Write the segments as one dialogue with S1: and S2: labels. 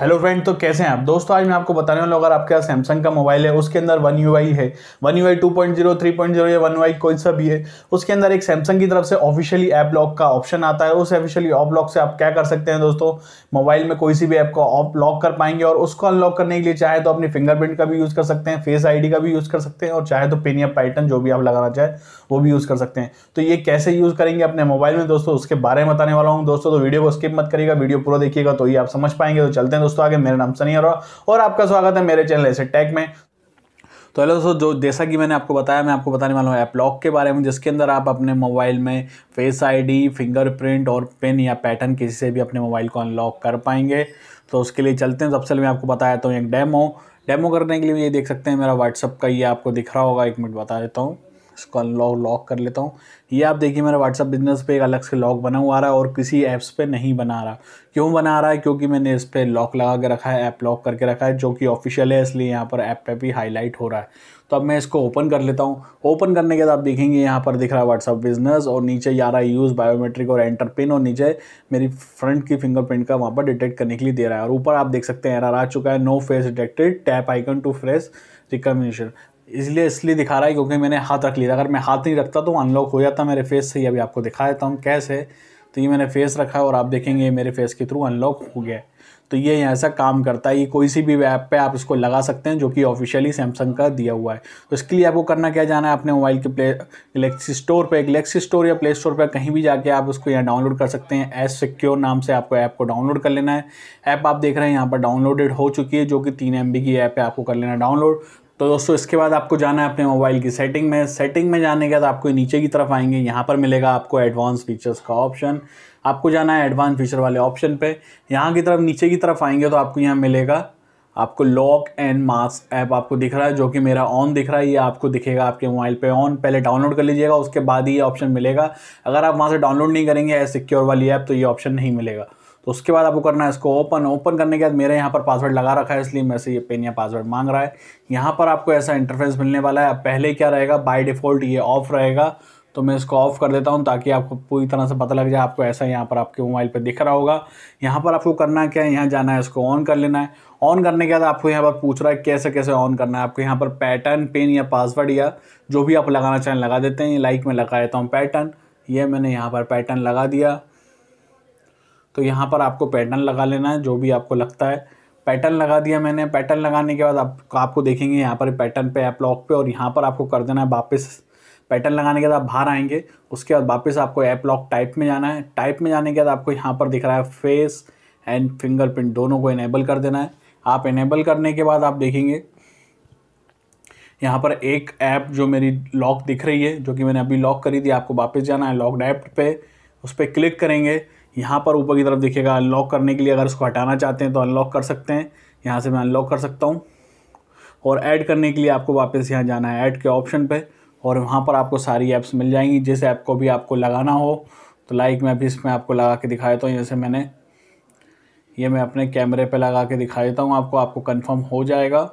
S1: hello friend तो कैसे हैं आप दोस्तों आज मैं आपको बताने वाला अगर आपके पास सैमसंग का मोबाइल है उसके अंदर वन यू है one U I two point zero three point zero या वन वाई कोई सा भी है उसके अंदर एक सैमसंग की तरफ से ऑफिशियली ऐप लॉक का ऑप्शन आता है उस ऑफिशियली ऑफ लॉक से आप क्या कर सकते हैं दोस्तों मोबाइल में कोई सी भी ऐप को ऑप लॉक कर पाएंगे और उसको अनलॉक करने के लिए चाहे तो अपनी फिंगरप्रिंट का भी यूज़ कर सकते हैं फेस आई का भी यूज़ कर सकते हैं और चाहे तो पेन या पैटर्न जो भी आप लगाना चाहें वो भी यूज़ कर सकते हैं तो ये कैसे यूज़ करेंगे अपने मोबाइल में दोस्तों उसके बारे में बताने वाला हूँ दोस्तों तो वीडियो को स्किप मत करिएगा वीडियो पूरा देखिएगा तो ये आप समझ पाएंगे तो चलते हैं दोस्तों आगे मेरा नाम सनी और आपका स्वागत है मेरे चैनल ऐसे टैग में तो हेलो दोस्तों जो जैसा कि मैंने आपको बताया मैं आपको बताने वाला हूँ ऐप लॉक के बारे में जिसके अंदर आप अपने मोबाइल में फेस आईडी फिंगरप्रिंट और पिन या पैटर्न किसी से भी अपने मोबाइल को अनलॉक कर पाएंगे तो उसके लिए चलते हैं तो सबसे मैं आपको बताया तो एक डेमो डेमो करने के लिए ये देख सकते हैं मेरा व्हाट्सअप का ये आपको दिख रहा होगा एक मिनट बता देता हूँ इसका लॉग लॉक कर लेता हूँ ये आप देखिए मेरा व्हाट्सअप बिजनेस पे एक अलग से लॉक बना हुआ आ रहा है और किसी ऐप्स पे नहीं बना रहा क्यों बना रहा है क्योंकि मैंने इस पर लॉक लगा के रखा है ऐप लॉक करके रखा है जो कि ऑफिशियल है इसलिए यहाँ पर ऐप पे भी हाईलाइट हो रहा है तो अब मैं इसको ओपन कर लेता हूँ ओपन करने के बाद आप देखेंगे यहाँ पर दिख रहा है व्हाट्सअप बिजनेस और नीचे आ रहा है यूज़ बायोमेट्रिक और एंटर पिन और नीचे मेरी फ्रंट की फिंगरप्रिंट का वहाँ पर डिटेक्ट करने के लिए दे रहा है और ऊपर आप देख सकते हैं एरर आ चुका है no face detected tap icon to fresh recommendation इसलिए इसलिए दिखा रहा है क्योंकि मैंने हाथ रख लिया अगर मैं हाथ नहीं रखता तो अनलॉक हो जाता मेरे फेस से ही अभी आपको दिखा देता हूँ कैसे तो ये मैंने फेस रखा और आप देखेंगे मेरे फेस के थ्रू अनलॉक हो गया है तो ये ऐसा काम करता है ये कोई सी भी ऐप पे आप इसको लगा सकते हैं जो कि ऑफिशियली सैमसंग का दिया हुआ है तो इसके लिए आपको करना क्या जाना है अपने मोबाइल के प्ले गलेक्सी स्टोर पे गलेक्सी स्टोर या प्ले स्टोर पर कहीं भी जाके आप उसको यहाँ डाउनलोड कर सकते हैं एस सिक्योर नाम से आपको ऐप को डाउनलोड कर लेना है ऐप आप देख रहे हैं यहाँ पर डाउनलोडेड हो चुकी है जो कि तीन एम की ऐप है आपको कर लेना डाउनलोड तो दोस्तों इसके बाद आपको जाना है अपने मोबाइल की सेटिंग में सेटिंग में जाने के बाद आपको नीचे की तरफ आएंगे यहाँ पर मिलेगा आपको एडवांस फीचर्स का ऑप्शन आपको जाना है एडवांस फीचर वाले ऑप्शन पे यहाँ की तरफ नीचे की तरफ आएंगे तो आपको यहाँ मिलेगा आपको लॉक एंड मास्क ऐप आपको दिख रहा है जो कि मेरा ऑन दिख रहा है ये आपको दिखेगा आपके मोबाइल पे ऑन पहले डाउनलोड कर लीजिएगा उसके बाद ही ये ऑप्शन मिलेगा अगर आप वहाँ से डाउनलोड नहीं करेंगे सिक्योर वाली ऐप तो ये ऑप्शन नहीं मिलेगा तो उसके बाद आपको करना है इसको ओपन ओपन करने के बाद मेरे यहाँ पर पासवर्ड लगा रखा है इसलिए मैं से ये पेन या पासवर्ड मांग रहा है यहाँ पर आपको ऐसा इंटरफेस मिलने वाला है अब पहले क्या रहेगा बाय डिफ़ॉल्ट ये ऑफ रहेगा तो मैं इसको ऑफ़ कर देता हूँ ताकि आपको पूरी तरह से पता लग जाए आपको ऐसा यहाँ पर आपके मोबाइल पर दिख रहा होगा यहाँ पर आपको करना क्या है यहाँ जाना है इसको ऑन कर लेना है ऑन करने के बाद आपको यहाँ पर पूछ रहा है कैसे कैसे ऑन करना है आपको यहाँ पर पैटर्न पेन या पासवर्ड या जो भी आप लगाना चाहें लगा देते हैं लाइक में लगा देता हूँ पैटर्न ये मैंने यहाँ पर पैटर्न लगा दिया तो यहाँ पर आपको पैटर्न लगा लेना है जो भी आपको लगता है पैटर्न लगा दिया मैंने पैटर्न लगाने के बाद आप आपको देखेंगे यहाँ पर पैटर्न पे ऐप लॉक पे और यहाँ पर आपको कर देना है वापस पैटर्न लगाने के बाद बाहर आएंगे उसके बाद वापस आपको ऐप लॉक टाइप में जाना है टाइप में जाने के बाद आपको यहाँ पर दिख रहा है फेस एंड फिंगरप्रिंट दोनों को इनेबल कर देना है आप इनेबल करने के बाद आप देखेंगे यहाँ पर एक ऐप जो मेरी लॉक दिख रही है जो कि मैंने अभी लॉक करी थी आपको वापस जाना है लॉक ऐप पे उस पर क्लिक करेंगे यहाँ पर ऊपर की तरफ देखिएगा अनलॉक करने के लिए अगर उसको हटाना चाहते हैं तो अनलॉक कर सकते हैं यहाँ से मैं अनलॉक कर सकता हूँ और ऐड करने के लिए आपको वापस यहाँ जाना है ऐड के ऑप्शन पे और वहाँ पर आपको सारी ऐप्स मिल जाएंगी जिस ऐप को भी आपको लगाना हो तो लाइक मैं भी इसमें आपको लगा के दिखा देता हूँ जैसे मैंने ये मैं अपने कैमरे पे लगा के दिखा देता हूँ आपको आपको कंफर्म हो जाएगा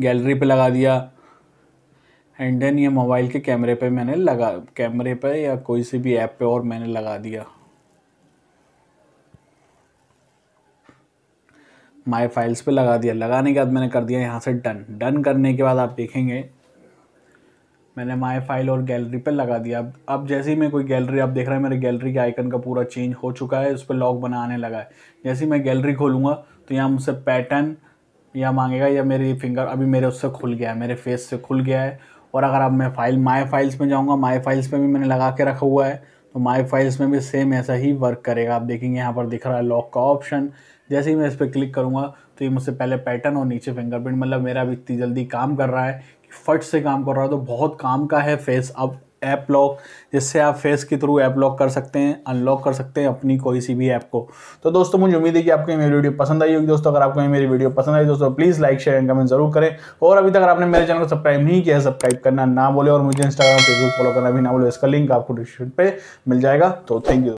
S1: गैलरी पे लगा दिया एंड देन ये मोबाइल के कैमरे पे मैंने लगा कैमरे पे या कोई सी भी ऐप पे और मैंने लगा दिया माय फाइल्स पे लगा दिया लगाने के बाद मैंने कर दिया यहाँ से डन डन करने के बाद आप देखेंगे मैंने माय फाइल और गैलरी पे लगा दिया अब अब जैसे ही मैं कोई गैलरी आप देख रहे हैं मेरे गैलरी के आइकन का पूरा चेंज हो चुका है उस पर लॉक बना आने लगा है जैसे ही मैं गैलरी खोलूँगा तो यहाँ मुझसे पैटर्न या मांगेगा या मेरी फिंगर अभी मेरे उससे खुल गया है मेरे फेस से खुल गया है और अगर अब मैं फाइल माई फाइल्स में जाऊँगा माई फाइल्स में भी मैंने लगा के रखा हुआ है तो माई फाइल्स में भी सेम ऐसा ही वर्क करेगा आप देखेंगे यहाँ पर दिख रहा है लॉक का ऑप्शन जैसे ही मैं इस पर क्लिक करूँगा तो ये मुझसे पहले पैटर्न और नीचे फिंगरप्रिंट मतलब मेरा अभी इतनी जल्दी काम कर रहा है कि फट से काम कर रहा है तो बहुत काम का है फेस अब ऐप लॉक जिससे आप फेस के थ्रू ऐप लॉक कर सकते हैं अनलॉक कर सकते हैं अपनी कोई सी भी ऐप को तो दोस्तों मुझे उम्मीद है कि आपको मेरी वीडियो पसंद आई होगी दोस्तों अगर आपको मेरी वीडियो पसंद आई दोस्तों please like share and comment जरूर करें और अभी तक आपने मेरे चैनल को सब्सक्राइब नहीं किया सब्सक्राइब करना ना बोले और मुझे इंस्टाग्राम फेसबुक फॉलो करना भी ना बोले इसका लिंक आपको डिस्क्रिप्शन पर मिल जाएगा तो थैंक यू